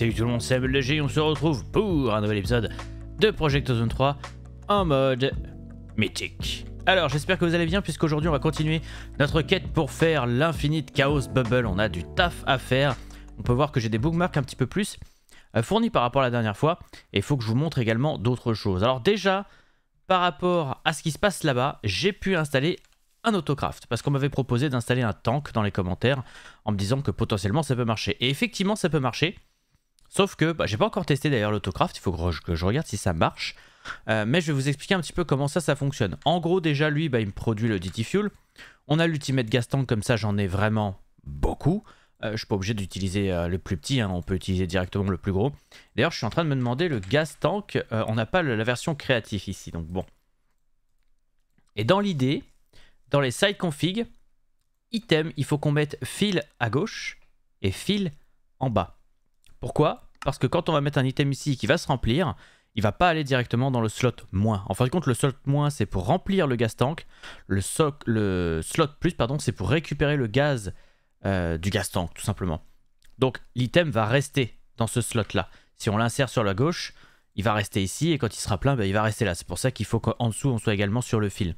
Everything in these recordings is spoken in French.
salut tout le monde, c'est Léger, on se retrouve pour un nouvel épisode de Project Zone 3 en mode mythique. Alors j'espère que vous allez bien puisqu'aujourd'hui on va continuer notre quête pour faire l'infinite Chaos Bubble, on a du taf à faire. On peut voir que j'ai des bookmarks un petit peu plus euh, fournis par rapport à la dernière fois et il faut que je vous montre également d'autres choses. Alors déjà, par rapport à ce qui se passe là-bas, j'ai pu installer un autocraft parce qu'on m'avait proposé d'installer un tank dans les commentaires en me disant que potentiellement ça peut marcher. Et effectivement ça peut marcher Sauf que, bah, j'ai pas encore testé d'ailleurs l'autocraft, il faut que je, regarde si ça marche. Euh, mais je vais vous expliquer un petit peu comment ça, ça fonctionne. En gros, déjà, lui, bah, il me produit le DT Fuel. On a l'Ultimate Gas Tank, comme ça, j'en ai vraiment beaucoup. Euh, je suis pas obligé d'utiliser euh, le plus petit, hein, on peut utiliser directement le plus gros. D'ailleurs, je suis en train de me demander, le Gas Tank, on n'a pas la version créative ici, donc bon. Et dans l'idée, dans les side config, item, il faut qu'on mette fil à gauche et fil en bas. Pourquoi Parce que quand on va mettre un item ici qui va se remplir, il va pas aller directement dans le slot moins. En fin de compte, le slot moins, c'est pour remplir le gaz tank. Le, le slot plus, pardon, c'est pour récupérer le gaz euh, du gaz tank, tout simplement. Donc, l'item va rester dans ce slot-là. Si on l'insère sur la gauche, il va rester ici, et quand il sera plein, ben, il va rester là. C'est pour ça qu'il faut qu'en dessous, on soit également sur le fil.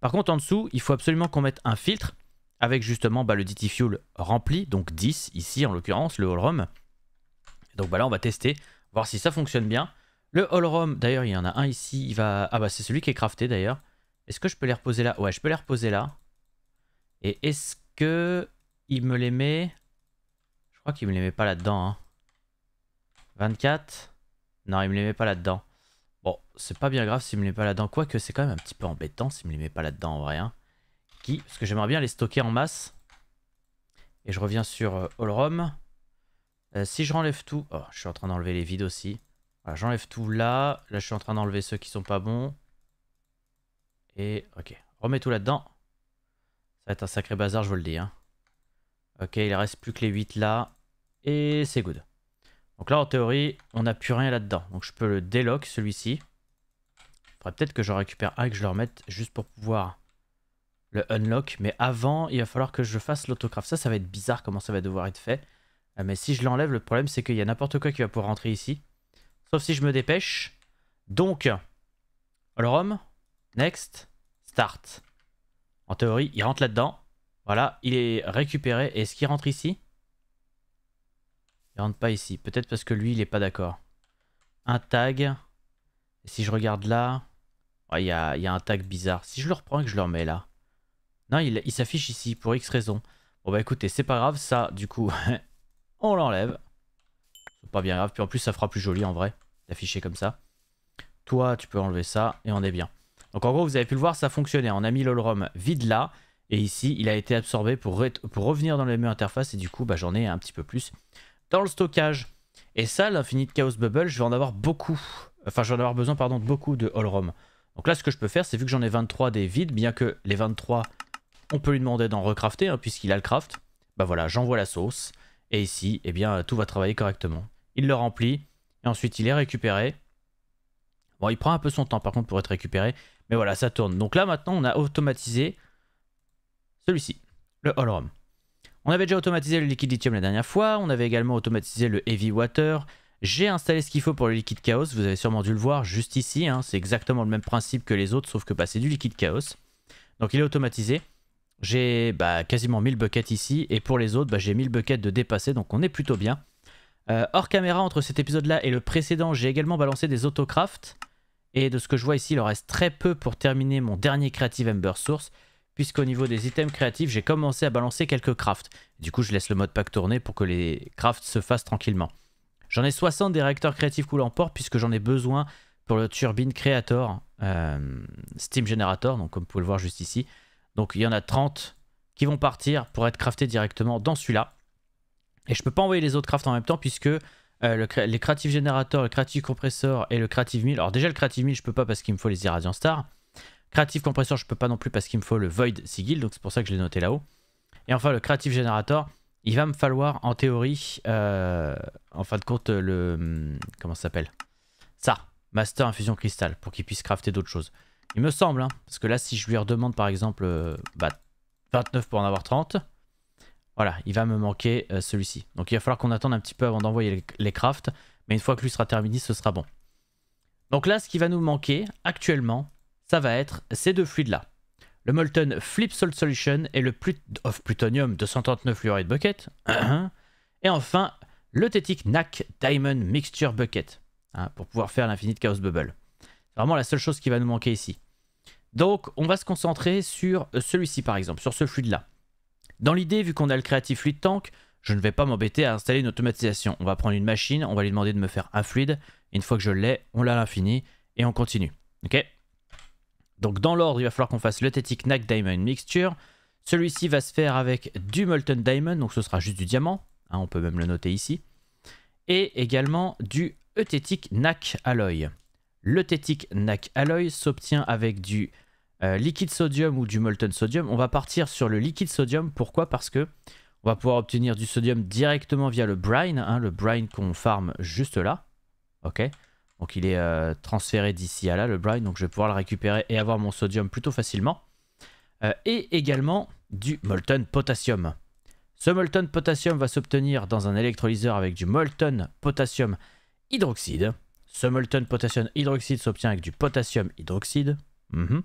Par contre, en dessous, il faut absolument qu'on mette un filtre avec justement bah, le DT Fuel rempli, donc 10 ici en l'occurrence, le All Rom, donc bah là, on va tester, voir si ça fonctionne bien. Le All d'ailleurs, il y en a un ici. Il va... Ah bah, c'est celui qui est crafté, d'ailleurs. Est-ce que je peux les reposer là Ouais, je peux les reposer là. Et est-ce que il me les met... Je crois qu'il me les met pas là-dedans. 24 hein. Non, il me les met pas là-dedans. Bon, c'est pas bien grave s'il me les met pas là-dedans. Quoique, c'est quand même un petit peu embêtant s'il me les met pas là-dedans, en vrai. Hein. Qui Parce que j'aimerais bien les stocker en masse. Et je reviens sur All euh, euh, si je renlève tout... Oh, je suis en train d'enlever les vides aussi. j'enlève tout là. Là, je suis en train d'enlever ceux qui sont pas bons. Et... Ok. Remets tout là-dedans. Ça va être un sacré bazar, je vous le dis. Hein. Ok, il reste plus que les 8 là. Et c'est good. Donc là, en théorie, on n'a plus rien là-dedans. Donc je peux le délock, celui-ci. Faudrait peut-être que je récupère un et que je le remette juste pour pouvoir le unlock. Mais avant, il va falloir que je fasse l'autocraft. Ça, ça va être bizarre comment ça va devoir être fait. Ah, mais si je l'enlève, le problème c'est qu'il y a n'importe quoi qui va pouvoir rentrer ici. Sauf si je me dépêche. Donc, alors next, start. En théorie, il rentre là-dedans. Voilà, il est récupéré. Et est-ce qu'il rentre ici Il rentre pas ici. Peut-être parce que lui, il n'est pas d'accord. Un tag. Et si je regarde là... Oh, il y, a, un tag bizarre. Si je le reprends et que je le remets là... Non, il, s'affiche ici pour X raison. Bon bah écoutez, c'est pas grave. Ça, du coup, on l'enlève. C'est pas bien grave, puis en plus ça fera plus joli en vrai, d'afficher comme ça. Toi, tu peux enlever ça, et on est bien. Donc en gros, vous avez pu le voir, ça fonctionnait. On a mis l'olrom vide là, et ici, il a été absorbé pour, revenir dans les e interface, et du coup, bah, j'en ai un petit peu plus dans le stockage. Et ça, l'Infinite Chaos Bubble, je vais en avoir beaucoup. Enfin, je vais en avoir besoin, pardon, de beaucoup de all-rom Donc là, ce que je peux faire, c'est vu que j'en ai 23 des vides, bien que les 23, on peut lui demander d'en recrafter, hein, puisqu'il a le craft. Bah voilà, j'envoie la sauce. Et ici, eh bien, tout va travailler correctement. Il le remplit, et ensuite il est récupéré. Bon, il prend un peu son temps par contre pour être récupéré, mais voilà, ça tourne. Donc là maintenant, on a automatisé celui-ci, le Allrom. On avait déjà automatisé le liquid lithium la dernière fois, on avait également automatisé le Heavy Water. J'ai installé ce qu'il faut pour le liquide chaos, vous avez sûrement dû le voir juste ici, hein, c'est exactement le même principe que les autres, sauf que bah, c'est du liquide chaos. Donc il est automatisé. J'ai bah, quasiment 1000 buckets ici. Et pour les autres, bah, j'ai 1000 buckets de dépassé Donc on est plutôt bien. Euh, hors caméra, entre cet épisode-là et le précédent, j'ai également balancé des autocrafts. Et de ce que je vois ici, il en reste très peu pour terminer mon dernier Creative Ember Source. Puisqu'au niveau des items créatifs, j'ai commencé à balancer quelques crafts. Du coup, je laisse le mode pack tourner pour que les crafts se fassent tranquillement. J'en ai 60 des réacteurs créatifs coulant port puisque j'en ai besoin pour le Turbine Creator euh, Steam Generator, donc comme vous pouvez le voir juste ici. Donc il y en a 30 qui vont partir pour être craftés directement dans celui-là. Et je ne peux pas envoyer les autres crafts en même temps puisque euh, les Creative Generator, le Creative Compressor et le Creative Mill. Alors déjà le Creative Mill je ne peux pas parce qu'il me faut les Irradiant Star. Creative Compressor je peux pas non plus parce qu'il me faut le Void Sigil. Donc c'est pour ça que je l'ai noté là-haut. Et enfin le Creative Generator. Il va me falloir en théorie, euh, en fin de compte, le... Hum, comment ça s'appelle Ça, Master Infusion Cristal, pour qu'il puisse crafter d'autres choses. Il me semble, hein, parce que là, si je lui redemande par exemple 29 euh, bah, pour en avoir 30, voilà, il va me manquer euh, celui-ci. Donc il va falloir qu'on attende un petit peu avant d'envoyer les, crafts, mais une fois que lui sera terminé, ce sera bon. Donc là, ce qui va nous manquer actuellement, ça va être ces deux fluides-là. Le Molten Flip Salt Solution et le oh, Plutonium 239 Fluoride Bucket. Hein, hein. et enfin, le Tetic NAC Diamond Mixture Bucket, pour pouvoir faire l'infinite Chaos Bubble. Vraiment la seule chose qui va nous manquer ici. Donc on va se concentrer sur euh, celui-ci par exemple, sur ce fluide-là. Dans l'idée, vu qu'on a le créatif Fluid Tank, je ne vais pas m'embêter à installer une automatisation. On va prendre une machine, on va lui demander de me faire un fluide. Une fois que je l'ai, on l'a à l'infini et on continue. Ok Donc dans l'ordre, il va falloir qu'on fasse l'Ethetic nac Diamond Mixture. Celui-ci va se faire avec du Molten Diamond, donc ce sera juste du diamant. Hein, on peut même le noter ici. Et également du Euthetic Knack Alloy. Le Tetic NAC alloy s'obtient avec du euh, liquide sodium ou du molten sodium. On va partir sur le liquide sodium. Pourquoi Parce que on va pouvoir obtenir du sodium directement via le brine, hein, le brine qu'on farme juste là. Ok Donc il est euh, transféré d'ici à là, le brine, donc je vais pouvoir le récupérer et avoir mon sodium plutôt facilement. Euh, et également du molten potassium. Ce molten potassium va s'obtenir dans un électrolyseur avec du molten potassium hydroxyde. Ce molten potassium hydroxide s'obtient avec du potassium hydroxide. Mhm.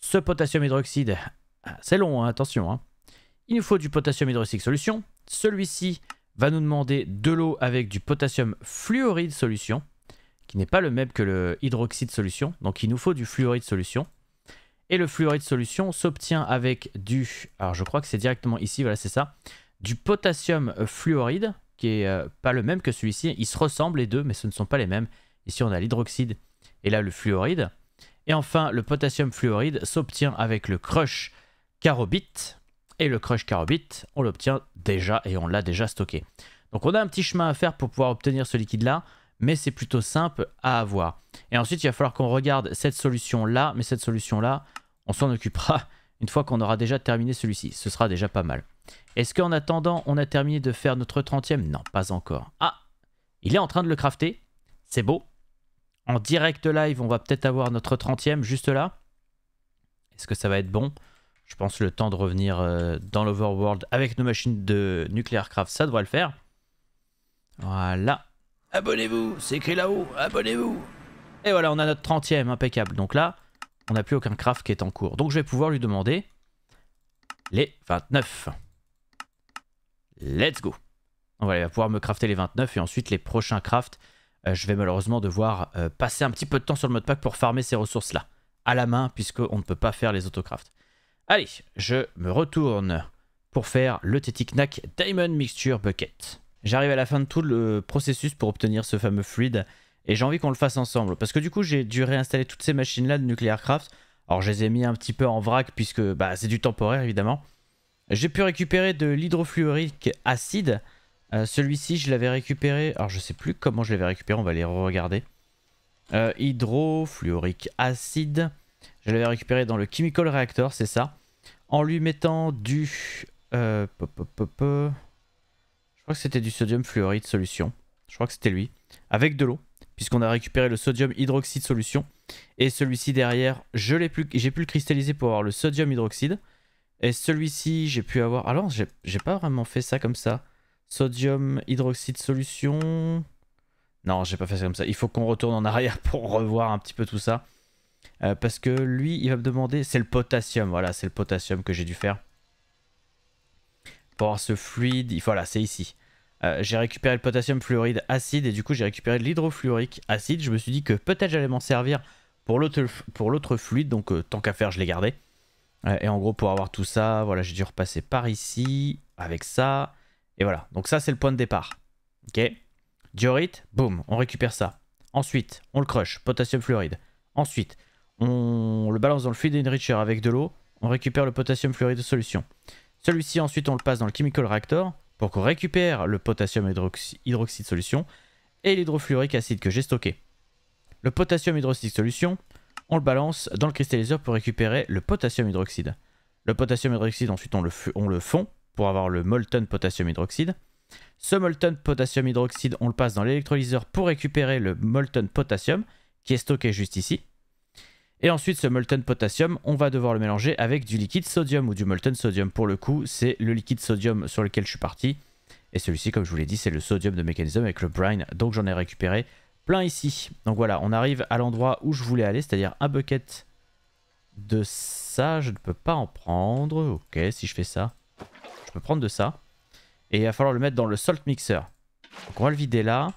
Ce potassium hydroxide, ah, c'est long, hein, attention. Hein. Il nous faut du potassium hydroxyde solution. Celui-ci va nous demander de l'eau avec du potassium fluoride solution, qui n'est pas le même que le hydroxyde solution. Donc il nous faut du fluoride solution. Et le fluoride solution s'obtient avec du... Alors je crois que c'est directement ici, voilà c'est ça. Du potassium fluoride, qui est euh, pas le même que celui-ci. Ils se ressemblent les deux, mais ce ne sont pas les mêmes. Ici, on a l'hydroxyde et là le fluoride. Et enfin, le potassium fluoride s'obtient avec le crush carobite. Et le crush carobite, on l'obtient déjà et on l'a déjà stocké. Donc on a un petit chemin à faire pour pouvoir obtenir ce liquide-là, mais c'est plutôt simple à avoir. Et ensuite, il va falloir qu'on regarde cette solution-là, mais cette solution-là, on s'en occupera une fois qu'on aura déjà terminé celui-ci. Ce sera déjà pas mal. Est-ce qu'en attendant, on a terminé de faire notre 30e Non, pas encore. Ah Il est en train de le crafter. C'est beau. En direct live, on va peut-être avoir notre 30e juste là. Est-ce que ça va être bon Je pense le temps de revenir euh, dans l'overworld avec nos machines de nuclear craft, ça devrait le faire. Voilà. Abonnez-vous, c'est écrit là-haut, abonnez-vous. Et voilà, on a notre 30e, impeccable. Donc là, on n'a plus aucun craft qui est en cours. Donc je vais pouvoir lui demander les 29. Let's go on va va pouvoir me crafter les 29 et ensuite les prochains crafts, euh, je vais malheureusement devoir euh, passer un petit peu de temps sur le mode pack pour farmer ces ressources-là, à la main, puisqu'on ne peut pas faire les autocrafts. Allez, je me retourne pour faire le teticnac Diamond Mixture Bucket. J'arrive à la fin de tout le processus pour obtenir ce fameux fluide, et j'ai envie qu'on le fasse ensemble, parce que du coup j'ai dû réinstaller toutes ces machines-là de Nuclear Craft, alors je les ai mis un petit peu en vrac, puisque bah, c'est du temporaire évidemment, j'ai pu récupérer de l'hydrofluorique acide. Euh, celui-ci, je l'avais récupéré... Alors, je sais plus comment je l'avais récupéré. On va les regarder. Euh, hydrofluorique acide. Je l'avais récupéré dans le chemical reactor, c'est ça. En lui mettant du... Euh, je crois que c'était du sodium fluoride solution. Je crois que c'était lui. Avec de l'eau, puisqu'on a récupéré le sodium hydroxide solution. Et celui-ci derrière, je j'ai pu, le cristalliser pour avoir le sodium hydroxyde. Et celui-ci, j'ai pu avoir... Alors, ah j'ai pas vraiment fait ça comme ça. Sodium hydroxyde solution. Non, j'ai pas fait ça comme ça. Il faut qu'on retourne en arrière pour revoir un petit peu tout ça. Euh, parce que lui, il va me demander... C'est le potassium, voilà, c'est le potassium que j'ai dû faire. Pour ce fluide, voilà, c'est ici. Euh, j'ai récupéré le potassium fluoride acide et du coup j'ai récupéré de l'hydrofluorique acide. Je me suis dit que peut-être j'allais m'en servir pour l'autre fluide, donc euh, tant qu'à faire je l'ai gardé. Euh, et en gros, pour avoir tout ça, voilà, j'ai dû repasser par ici, avec ça. Et voilà, donc ça, c'est le point de départ. Ok Diorite, boum, on récupère ça. Ensuite, on le crush, potassium fluoride. Ensuite, on le balance dans le fluid enricher avec de l'eau. On récupère le potassium fluoride de solution. Celui-ci, ensuite, on le passe dans le chemical reactor pour qu'on récupère le potassium hydroxy hydroxyde solution et l'hydrofluorique acide que j'ai stocké. Le potassium hydroxyde solution, on le balance dans le cristalliseur pour récupérer le potassium hydroxyde. Le potassium hydroxyde, ensuite, on le, on le fond pour avoir le molten potassium hydroxyde. Ce molten potassium hydroxyde, on le passe dans l'électrolyseur pour récupérer le molten potassium qui est stocké juste ici. Et ensuite, ce molten potassium, on va devoir le mélanger avec du liquide sodium ou du molten sodium. Pour le coup, c'est le liquide sodium sur lequel je suis parti. Et celui-ci, comme je vous l'ai dit, c'est le sodium de mécanisme avec le brine. Donc j'en ai récupéré plein ici. Donc voilà, on arrive à l'endroit où je voulais aller, c'est-à-dire un bucket de ça. Je ne peux pas en prendre. Ok, si je fais ça, je peux prendre de ça. Et il va falloir le mettre dans le salt mixer. Donc on va le vider là.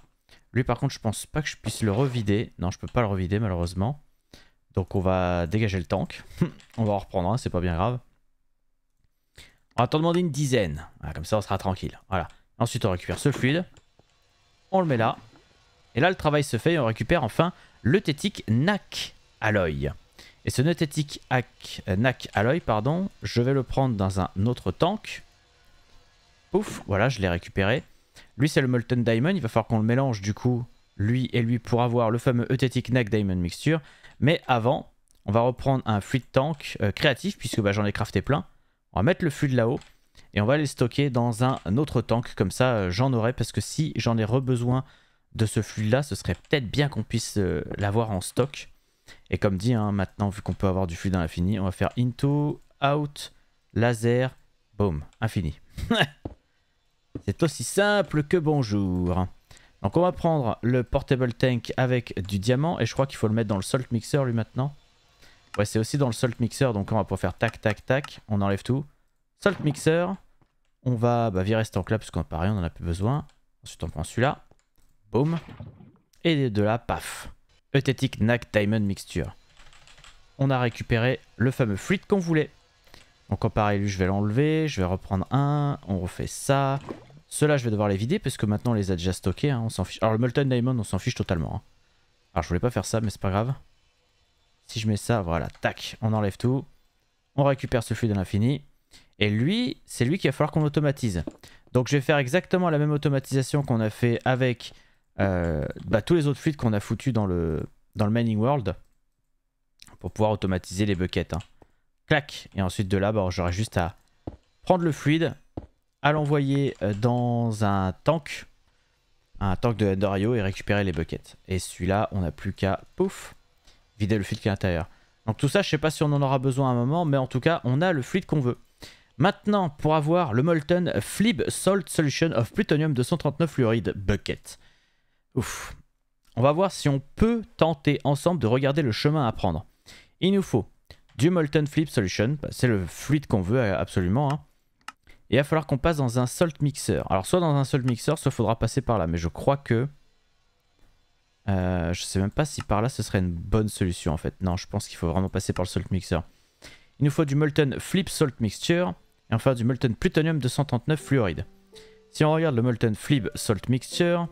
Lui par contre, je pense pas que je puisse le revider. Non, je peux pas le revider malheureusement. Donc on va dégager le tank. on va en reprendre, c'est pas bien grave. On va t'en demander une dizaine. comme ça, on sera tranquille. Voilà. Ensuite, on récupère ce fluide. On le met là. Et là, le travail se fait et on récupère enfin le tétique NAC Alloy. Et ce Netetic NAC Alloy, pardon, je vais le prendre dans un autre tank. Pouf, voilà, je l'ai récupéré. Lui, c'est le Molten Diamond. Il va falloir qu'on le mélange, du coup, lui et lui, pour avoir le fameux Euthetic NAC Diamond Mixture. Mais avant, on va reprendre un Fluid tank euh, créatif, puisque bah, j'en ai crafté plein. On va mettre le de là-haut. Et on va les stocker dans un autre tank, comme ça euh, j'en aurai, parce que si j'en ai re-besoin de ce flux-là, ce serait peut-être bien qu'on puisse euh, l'avoir en stock. Et comme dit, hein, maintenant, vu qu'on peut avoir du flux dans l'infini, on va faire into, out, laser, boom, infini. C'est aussi simple que bonjour. Donc on va prendre le portable tank avec du diamant et je crois qu'il faut le mettre dans le salt mixer lui maintenant. Ouais c'est aussi dans le salt mixer donc on va pouvoir faire tac tac tac, on enlève tout. Salt mixer, on va bah, virer ce tank là parce qu'on n'a pas rien, on en a plus besoin. Ensuite on prend celui-là. Boom Et de là, paf. Euthetic Nac Diamond Mixture. On a récupéré le fameux fluide qu'on voulait. Donc en pareil, lui, je vais l'enlever. Je vais reprendre un. On refait ça. Ceux-là, je vais devoir les vider parce que maintenant, on les a déjà stockés. Hein, on s'en fiche. Alors le Molten Diamond, on s'en fiche totalement. Hein. Alors je voulais pas faire ça, mais c'est pas grave. Si je mets ça, voilà, tac, on enlève tout. On récupère ce fluide à l'infini. Et lui, c'est lui qu'il va falloir qu'on automatise. Donc je vais faire exactement la même automatisation qu'on a fait avec euh, bah, tous les autres fluides qu'on a foutus dans le, dans le Mining World pour pouvoir automatiser les buckets. Hein. Clac Et ensuite de là, bah, j'aurai juste à prendre le fluide, à l'envoyer euh, dans un tank, un tank de Enderio et récupérer les buckets. Et celui-là, on n'a plus qu'à, pouf, vider le fluide qui est à l'intérieur. Donc tout ça, je sais pas si on en aura besoin à un moment, mais en tout cas, on a le fluide qu'on veut. Maintenant, pour avoir le Molten Flib Salt Solution of Plutonium 239 Fluoride Bucket. Ouf. On va voir si on peut tenter ensemble de regarder le chemin à prendre. Il nous faut du Molten Flip Solution, bah, c'est le fluide qu'on veut euh, absolument. Hein. Et il va falloir qu'on passe dans un Salt Mixer. Alors soit dans un Salt Mixer, soit faudra passer par là. Mais je crois que... Euh, je sais même pas si par là ce serait une bonne solution en fait. Non, je pense qu'il faut vraiment passer par le Salt Mixer. Il nous faut du Molten Flip Salt Mixture et enfin du Molten Plutonium 239 Fluoride. Si on regarde le Molten Flip Salt Mixture,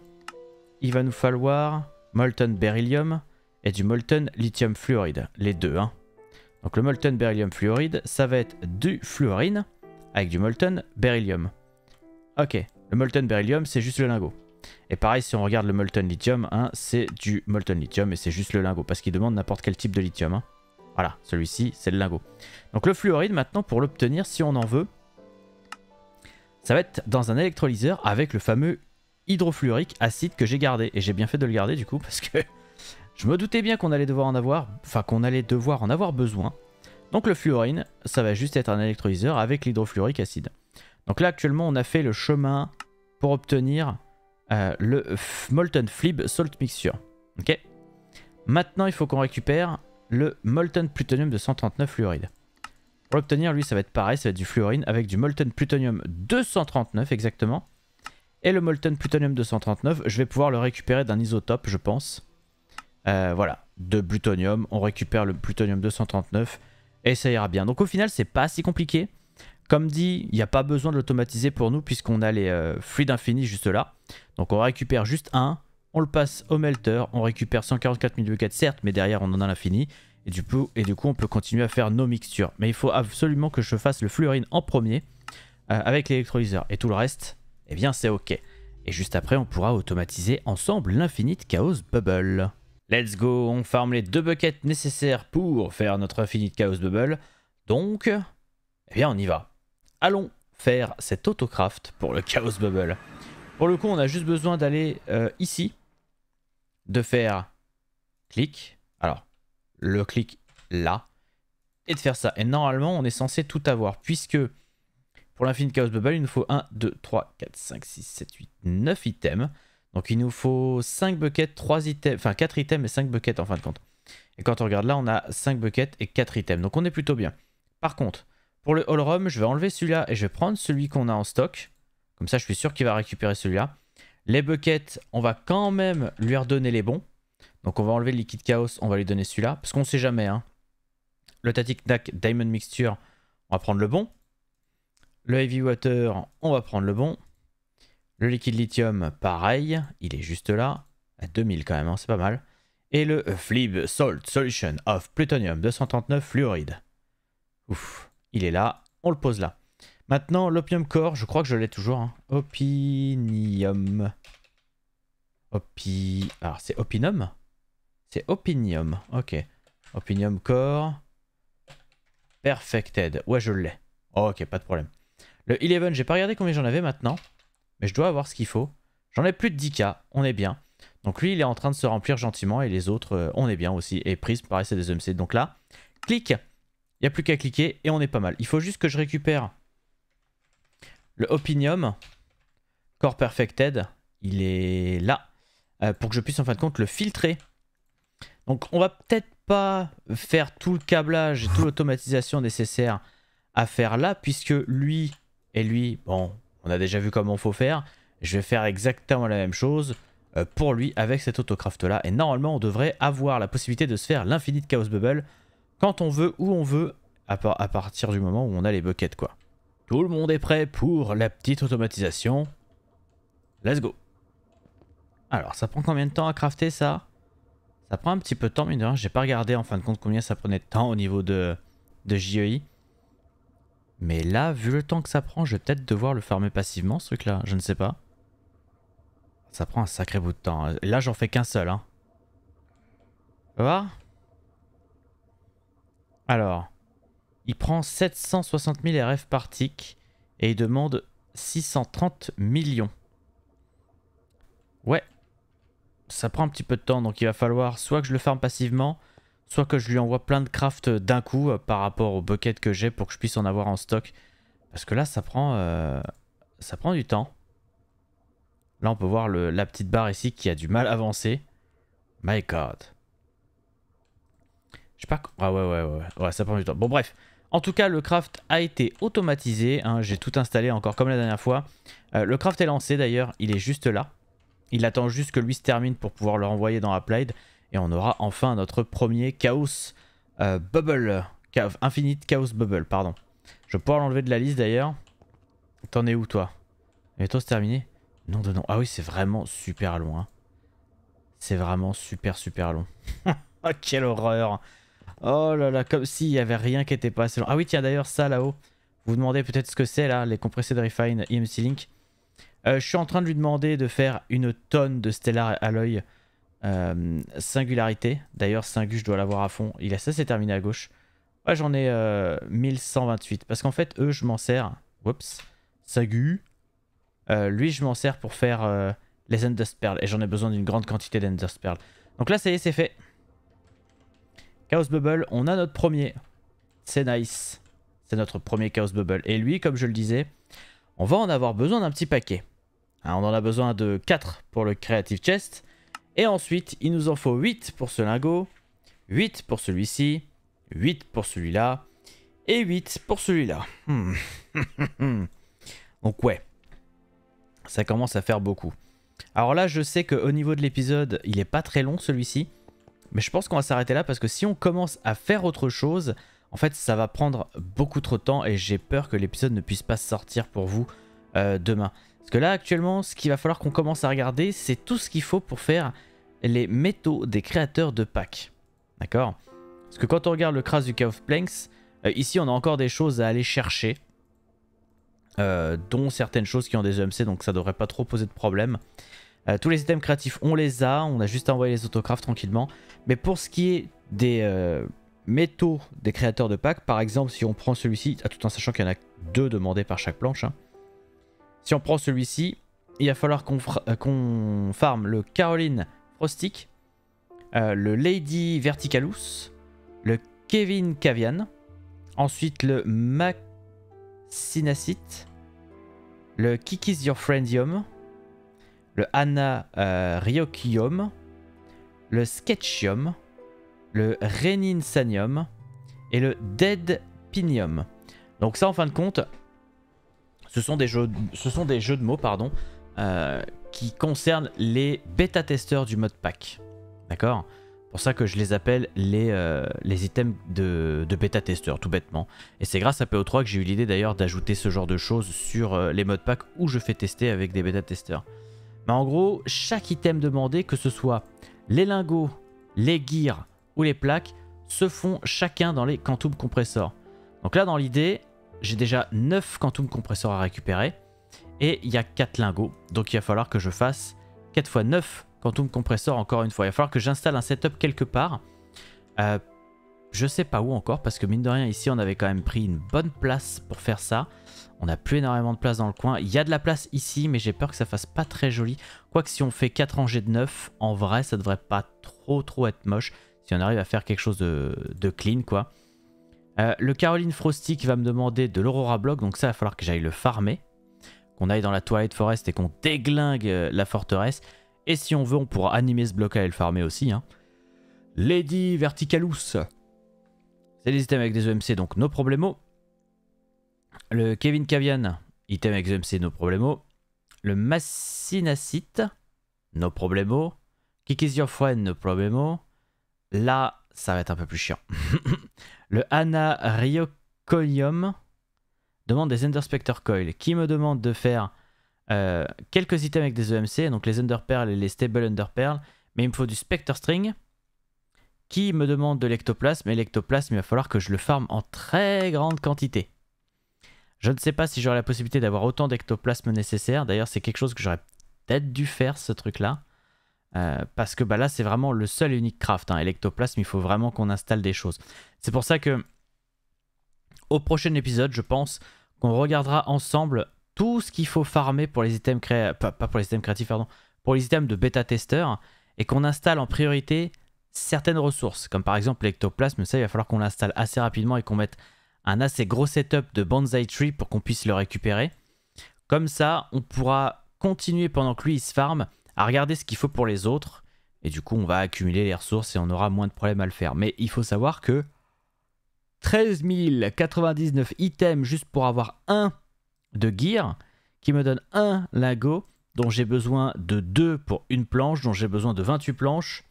il va nous falloir molten beryllium et du molten lithium fluoride, les deux. Hein. Donc le molten beryllium fluoride, ça va être du fluorine avec du molten beryllium. Ok, le molten beryllium, c'est juste le lingot. Et pareil, si on regarde le molten lithium, hein, c'est du molten lithium et c'est juste le lingot parce qu'il demande n'importe quel type de lithium. Hein. Voilà, celui-ci, c'est le lingot. Donc le fluoride, maintenant, pour l'obtenir, si on en veut, ça va être dans un électrolyseur avec le fameux hydrofluorique acide que j'ai gardé. Et j'ai bien fait de le garder du coup parce que je me doutais bien qu'on allait devoir en avoir, enfin qu'on allait devoir en avoir besoin. Donc le fluorine, ça va juste être un électrolyseur avec l'hydrofluorique acide. Donc là actuellement on a fait le chemin pour obtenir euh, le Molten Flib Salt Mixture. Ok Maintenant il faut qu'on récupère le Molten Plutonium de 139 fluoride. Pour obtenir lui, ça va être pareil, ça va être du fluorine avec du molten plutonium 239 exactement, et le Molten Plutonium 239, je vais pouvoir le récupérer d'un isotope, je pense. Euh, voilà, de plutonium, on récupère le plutonium 239 et ça ira bien. Donc au final, c'est pas si compliqué. Comme dit, il n'y a pas besoin de l'automatiser pour nous puisqu'on a les euh, fluides infinis juste là. Donc on récupère juste un, on le passe au melter, on récupère 144 000 buckets certes, mais derrière on en a l'infini. Et du, coup, et du on peut continuer à faire nos mixtures. Mais il faut absolument que je fasse le fluorine en premier euh, avec l'électrolyseur. Et tout le reste, eh bien c'est ok. Et juste après, on pourra automatiser ensemble l'Infinite Chaos Bubble. Let's go, on farme les deux buckets nécessaires pour faire notre Infinite Chaos Bubble. Donc, eh bien on y va. Allons faire cet autocraft pour le Chaos Bubble. Pour le coup, on a juste besoin d'aller euh, ici, de faire clic, alors le clic là, et de faire ça. Et normalement, on est censé tout avoir, puisque pour l'infini Chaos Bubble, il nous faut 1, 2, 3, 4, 5, 6, 7, 8, 9 items. Donc il nous faut 5 buckets, 3 items, enfin 4 items et 5 buckets en fin de compte. Et quand on regarde là, on a 5 buckets et 4 items. Donc on est plutôt bien. Par contre, pour le All Room, je vais enlever celui-là et je vais prendre celui qu'on a en stock. Comme ça, je suis sûr qu'il va récupérer celui-là. Les buckets, on va quand même lui redonner les bons. Donc on va enlever le liquide chaos, on va lui donner celui-là. Parce qu'on sait jamais. Hein. Le Tatic Tac Diamond Mixture, on va prendre le bon. Le heavy water, on va prendre le bon. Le liquide lithium, pareil, il est juste là. À 2000 quand même, hein, c'est pas mal. Et le Flib Salt Solution of Plutonium 239 fluoride. Ouf, il est là, on le pose là. Maintenant, l'opium core, je crois que je l'ai toujours. Hein. Opinium. Opi... Alors, c'est opinum C'est opinium, ok. Opinium core. Perfected, ouais je l'ai. ok, pas de problème. Le 11, j'ai pas regardé combien j'en avais maintenant. Mais je dois avoir ce qu'il faut. J'en ai plus de 10k, on est bien. Donc lui, il est en train de se remplir gentiment et les autres, euh, on est bien aussi. Et prise pareil, c'est des MC. Donc là, clic. Il n'y a plus qu'à cliquer et on est pas mal. Il faut juste que je récupère le Opinium. Core Perfected. Il est là. Euh, pour que je puisse en fin de compte le filtrer. Donc on va peut-être pas faire tout le câblage et toute l'automatisation nécessaire à faire là. Puisque lui, et lui, bon, on a déjà vu comment faut faire. Je vais faire exactement la même chose euh, pour lui avec cet autocraft là. Et normalement, on devrait avoir la possibilité de se faire l'infini Chaos Bubble quand on veut, où on veut, à, partir du moment où on a les buckets quoi. Tout le monde est prêt pour la petite automatisation. Let's go. Alors, ça prend combien de temps à crafter ça Ça prend un petit peu de temps, mais j'ai pas regardé en fin de compte combien ça prenait de temps au niveau de, de JEI. Mais là, vu le temps que ça prend, je vais peut-être devoir le farmer passivement ce truc-là, je ne sais pas. Ça prend un sacré bout de temps. là, j'en fais qu'un seul. Hein. On Alors, il prend 760 000 RF par tick. et il demande 630 millions. Ouais, ça prend un petit peu de temps, donc il va falloir soit que je le farme passivement, soit que je lui envoie plein de craft d'un coup euh, par rapport au bucket que j'ai pour que je puisse en avoir en stock. Parce que là, ça prend, euh, ça prend du temps. Là, on peut voir la petite barre ici qui a du mal à avancer. My God. Je sais pas... Ah ouais, ouais, ouais, ouais, ça prend du temps. Bon, bref. En tout cas, le craft a été automatisé. Hein. J'ai tout installé encore comme la dernière fois. Euh, le craft est lancé d'ailleurs. Il est juste là. Il attend juste que lui se termine pour pouvoir le renvoyer dans Applied. Et on aura enfin notre premier Chaos euh, Bubble. Infinite Chaos Bubble, pardon. Je vais pouvoir l'enlever de la liste d'ailleurs. T'en es où toi Et toi c'est terminé Non de non. Ah oui c'est vraiment super long. Hein. C'est vraiment super super long. oh quelle horreur Oh là là, comme s'il n'y avait rien qui était pas assez long. Ah oui tiens d'ailleurs ça là-haut. Vous, vous demandez peut-être ce que c'est là, les compressés de Refine emc Link. Euh, je suis en train de lui demander de faire une tonne de Stellar à l'œil. Euh, singularité. D'ailleurs, Singu, je dois l'avoir à fond. Il a ça, c'est terminé à gauche. Ouais, j'en ai 1128. Euh, Parce qu'en fait, eux, je m'en sers. Oups. Singu. Euh, lui, je m'en sers pour faire les Enders Pearl. Et j'en ai besoin d'une grande quantité d'Enders Pearl. Donc là, ça y est, c'est fait. Chaos Bubble, on a notre premier. C'est nice. C'est notre premier Chaos Bubble. Et lui, comme je le disais, on va en avoir besoin d'un petit paquet. Hein, on en a besoin de 4 pour le Creative Chest. Et ensuite, il nous en faut 8 pour ce lingot, 8 pour celui-ci, 8 pour celui-là, et 8 pour celui-là. Hmm. Donc ouais, ça commence à faire beaucoup. Alors là, je sais qu'au niveau de l'épisode, il n'est pas très long celui-ci. Mais je pense qu'on va s'arrêter là parce que si on commence à faire autre chose, en fait, ça va prendre beaucoup trop de temps et j'ai peur que l'épisode ne puisse pas sortir pour vous euh, demain. Parce que là, actuellement, ce qu'il va falloir qu'on commence à regarder, c'est tout ce qu'il faut pour faire les métaux des créateurs de packs. D'accord Parce que quand on regarde le crash du Chaos Planks, euh, ici on a encore des choses à aller chercher. Euh, dont certaines choses qui ont des EMC, donc ça devrait pas trop poser de problème. Euh, tous les items créatifs, on les a, on a juste à envoyer les autographes tranquillement. Mais pour ce qui est des métaux des créateurs de packs, par exemple, si on prend celui-ci, ah, tout en sachant qu'il y en a deux demandés par chaque planche, hein. si on prend celui-ci, il va falloir qu'on farme le Caroline euh, le Lady Verticalus, le Kevin Cavian, ensuite le Maxinacit, le Kikis Your Friendium, le Anna euh, le Sketchium, le sanium et le Dead Pinium. Donc ça en fin de compte, ce sont des jeux de, ce sont des jeux de mots pardon, euh, qui concerne les bêta-testeurs du modpack, pack. D'accord pour ça que je les appelle les, euh, les items de, bêta-testeurs, tout bêtement. Et c'est grâce à PO3 que j'ai eu l'idée d'ailleurs d'ajouter ce genre de choses sur euh, les modpacks où je fais tester avec des bêta-testeurs. Mais en gros, chaque item demandé, que ce soit les lingots, les gears ou les plaques, se font chacun dans les quantum compressors. Donc là, dans l'idée, j'ai déjà 9 quantum compressors à récupérer. Et il y a 4 lingots, donc il va falloir que je fasse 4 x 9 Quantum compresseur encore une fois. Il va falloir que j'installe un setup quelque part. Je euh, je sais pas où encore, parce que mine de rien, ici, on avait quand même pris une bonne place pour faire ça. On n'a plus énormément de place dans le coin. Il y a de la place ici, mais j'ai peur que ça fasse pas très joli. Quoique si on fait 4 rangées de 9, en vrai, ça devrait pas trop trop être moche. Si on arrive à faire quelque chose de, clean, quoi. Euh, le Caroline Frosty qui va me demander de l'Aurora Block, donc ça, il va falloir que j'aille le farmer qu'on aille dans la Twilight Forest et qu'on déglingue euh, la forteresse. Et si on veut, on pourra animer ce bloc et le farmer aussi. Hein. Lady Verticalus. C'est des items avec des EMC, donc nos problemo. Le Kevin Cavian, item avec EMC, nos problemo. Le Massinacite, nos problemo. Kick your friend, nos problemo. Là, ça va être un peu plus chiant. le Anna demande des Ender Spectre Coil, qui me demande de faire euh, quelques items avec des EMC, donc les Ender Pearl et les Stable Ender Pearl, mais il me faut du Spectre String, qui me demande de l'ectoplasme, et l'ectoplasme, il va falloir que je le farme en très grande quantité. Je ne sais pas si j'aurai la possibilité d'avoir autant d'ectoplasme nécessaire, d'ailleurs c'est quelque chose que j'aurais peut-être dû faire ce truc-là, euh, parce que bah, là c'est vraiment le seul unique craft, hein. l'ectoplasme, il faut vraiment qu'on installe des choses. C'est pour ça que au prochain épisode, je pense, qu'on regardera ensemble tout ce qu'il faut farmer pour les items créatifs, pas, pour les items créatifs, pardon, pour les items de bêta tester, et qu'on installe en priorité certaines ressources, comme par exemple l'ectoplasme, ça il va falloir qu'on l'installe assez rapidement et qu'on mette un assez gros setup de Bonsai Tree pour qu'on puisse le récupérer. Comme ça, on pourra continuer pendant que lui il se farme à regarder ce qu'il faut pour les autres, et du coup on va accumuler les ressources et on aura moins de problèmes à le faire. Mais il faut savoir que 13 099 items juste pour avoir un de gear qui me donne un lago, dont j'ai besoin de deux pour une planche, dont j'ai besoin de 28 planches.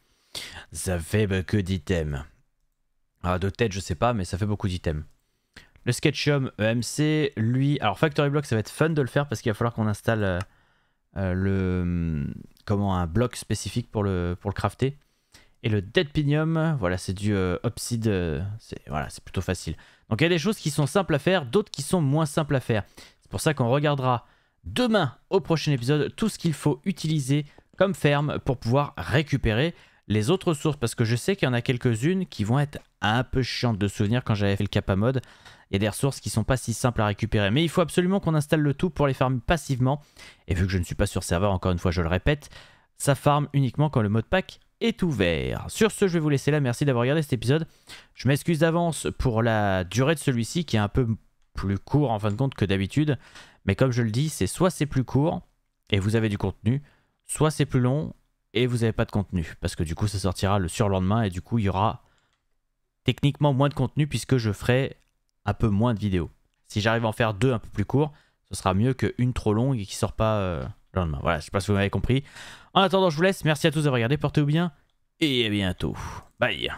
Ça fait que d'items. Ah, de tête, je sais pas, mais ça fait beaucoup d'items. Le Sketchum EMC, lui... Alors, Factory Block, ça va être fun de le faire parce qu'il va falloir qu'on installe euh, euh, le... Hum, comment un bloc spécifique pour le, pour le crafter. Et le Pinium, voilà, c'est du euh, Obsid... Euh, c'est voilà, c'est plutôt facile. Donc il y a des choses qui sont simples à faire, d'autres qui sont moins simples à faire. C'est pour ça qu'on regardera demain au prochain épisode tout ce qu'il faut utiliser comme ferme pour pouvoir récupérer les autres sources parce que je sais qu'il y en a quelques-unes qui vont être un peu chiantes de souvenir quand j'avais fait le cap à mode. Il y a des ressources qui ne sont pas si simples à récupérer, mais il faut absolument qu'on installe le tout pour les farmer passivement. Et vu que je ne suis pas sur serveur, encore une fois, je le répète, ça farm uniquement quand le mode pack est ouvert. Sur ce, je vais vous laisser là. Merci d'avoir regardé cet épisode. Je m'excuse d'avance pour la durée de celui-ci qui est un peu plus court en fin de compte que d'habitude. Mais comme je le dis, c'est soit c'est plus court et vous avez du contenu, soit c'est plus long et vous n'avez pas de contenu. Parce que du coup, ça sortira le surlendemain et du coup, il y aura techniquement moins de contenu puisque je ferai un peu moins de vidéos. Si j'arrive à en faire deux un peu plus courts, ce sera mieux qu'une trop longue et qui sort pas euh, le lendemain. Voilà, je ne sais pas si vous m'avez compris. En attendant, je vous laisse. Merci à tous d'avoir regardé. Portez-vous bien. Et à bientôt. Bye.